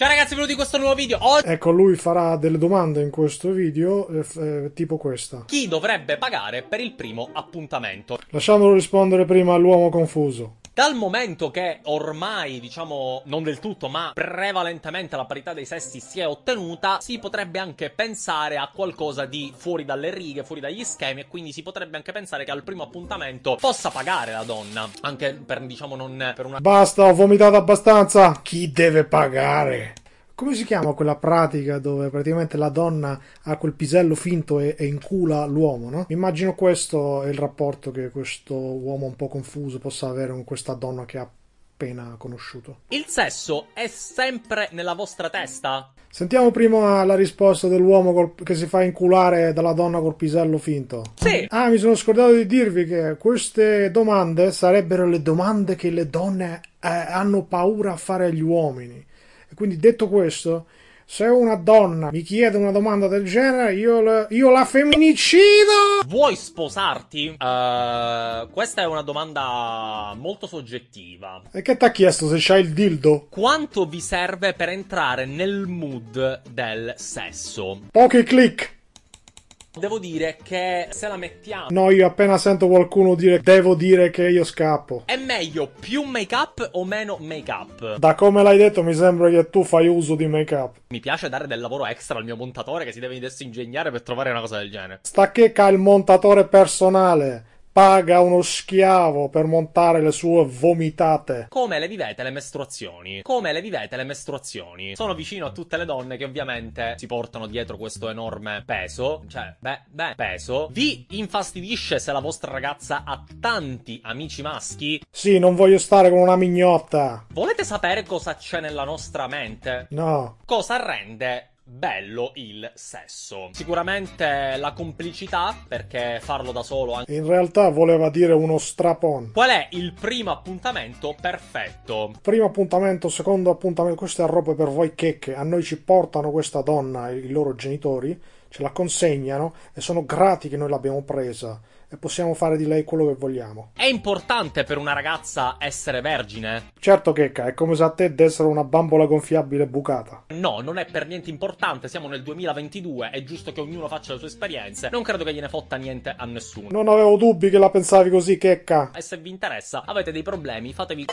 Ciao ragazzi, benvenuti in questo nuovo video. Oggi... Ecco, lui farà delle domande in questo video, eh, eh tipo questa. Chi dovrebbe pagare per il primo appuntamento? Lasciamolo rispondere prima all'uomo confuso. Dal momento che ormai, diciamo, non del tutto, ma prevalentemente la parità dei sessi si è ottenuta, si potrebbe anche pensare a qualcosa di fuori dalle righe, fuori dagli schemi, e quindi si potrebbe anche pensare che al primo appuntamento possa pagare la donna. Anche per, diciamo, non per una. Basta, ho vomitato abbastanza. Chi deve pagare? come si chiama quella pratica dove praticamente la donna ha quel pisello finto e, e incula l'uomo, no? Immagino questo è il rapporto che questo uomo un po' confuso possa avere con questa donna che ha appena conosciuto. Il sesso è sempre nella vostra testa? Sentiamo prima la risposta dell'uomo col, che si fa inculare dalla donna col pisello finto. Sì. Ah, mi sono scordato di dirvi che queste domande sarebbero le domande che le donne eh, hanno paura a fare agli uomini. E quindi detto questo, se una donna mi chiede una domanda del genere, io, le, io la femminicido! Vuoi sposarti? Uh, questa è una domanda molto soggettiva. E che ti ha chiesto se c'hai il dildo? Quanto vi serve per entrare nel mood del sesso? Pochi click! Esatto. Devo dire che se la mettiamo. No, io appena sento qualcuno dire devo dire che io scappo. È meglio più make up o meno make up? Da come l'hai detto, mi sembra che tu fai uso di make up. Mi piace dare del lavoro extra al mio montatore che si deve adesso ingegnare per trovare una cosa del genere. Sta che ha il montatore personale paga uno schiavo per montare le sue vomitate. Come le vivete le mestruazioni? Come le vivete le mestruazioni? Sono vicino a tutte le donne che ovviamente si portano dietro questo enorme peso. Cioè, beh, beh, peso. Vi infastidisce se la vostra ragazza ha tanti amici maschi? Sì, non voglio stare con una mignotta. Volete sapere cosa c'è nella nostra mente? No. Cosa rende bello il sesso. Sicuramente la complicità, perché farlo da solo. anche... In realtà voleva dire uno strapon. Qual è il primo appuntamento perfetto? Primo appuntamento, secondo appuntamento, queste robe per voi checche. A noi ci portano questa donna, e i loro genitori ce la consegnano e sono grati che noi l'abbiamo presa e possiamo fare di lei quello che vogliamo. È importante per una ragazza essere vergine? Certo Checca, è come se a te dessero una bambola gonfiabile bucata. No, non è per niente importante, siamo nel 2022, è giusto che ognuno faccia le sue esperienze, non credo che gliene fotta niente a nessuno. Non avevo dubbi che la pensavi così, checca. E se vi interessa, avete dei problemi, fatevi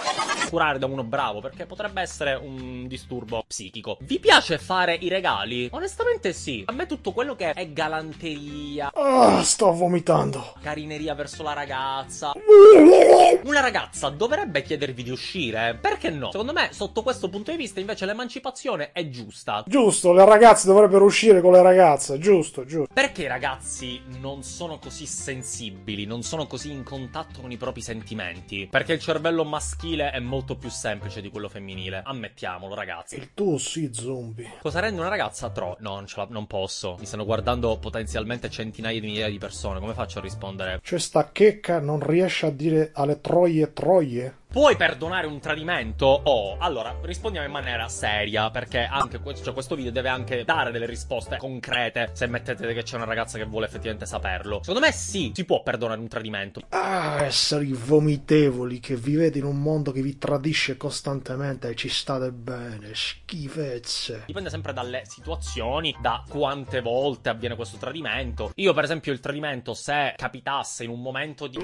curare da uno bravo, perché potrebbe essere un disturbo psichico. Vi piace fare i regali? Onestamente sì, a me tutto quello quello che è galanteria. Ah, sto vomitando. Carineria verso la ragazza. Una ragazza dovrebbe chiedervi di uscire. Perché no? Secondo me, sotto questo punto di vista, invece, l'emancipazione è giusta. Giusto, le ragazze dovrebbero uscire con le ragazze. Giusto, giusto. Perché i ragazzi non sono così sensibili, non sono così in contatto con i propri sentimenti? Perché il cervello maschile è molto più semplice di quello femminile. Ammettiamolo, ragazzi. Il tuo sì, zombie. Cosa rende una ragazza tro? No, non ce la. non posso. Mi sa stanno guardando potenzialmente centinaia di migliaia di persone, come faccio a rispondere? Cioè sta checca non riesce a dire alle troie troie? Puoi perdonare un tradimento? Oh, allora, rispondiamo in maniera seria, perché anche questo, cioè, questo video deve anche dare delle risposte concrete, se mettete che c'è una ragazza che vuole effettivamente saperlo. Secondo me sì, si può perdonare un tradimento. Ah, esseri vomitevoli che vivete in un mondo che vi tradisce costantemente e ci state bene, schifezze. Dipende sempre dalle situazioni, da quante volte avviene questo tradimento. Io, per esempio, il tradimento, se capitasse in un momento di...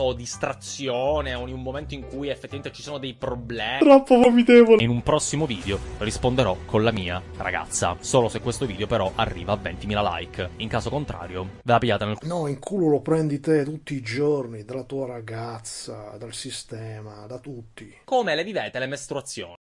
o distrazione in un momento in cui effettivamente ci sono dei problemi. Troppo vomitevole. In un prossimo video risponderò con la mia ragazza. Solo se questo video però arriva a 20.000 like. In caso contrario, ve la pigliate nel. culo. No, in culo lo prendi te tutti i giorni, dalla tua ragazza, dal sistema, da tutti. Come le vivete le mestruazioni?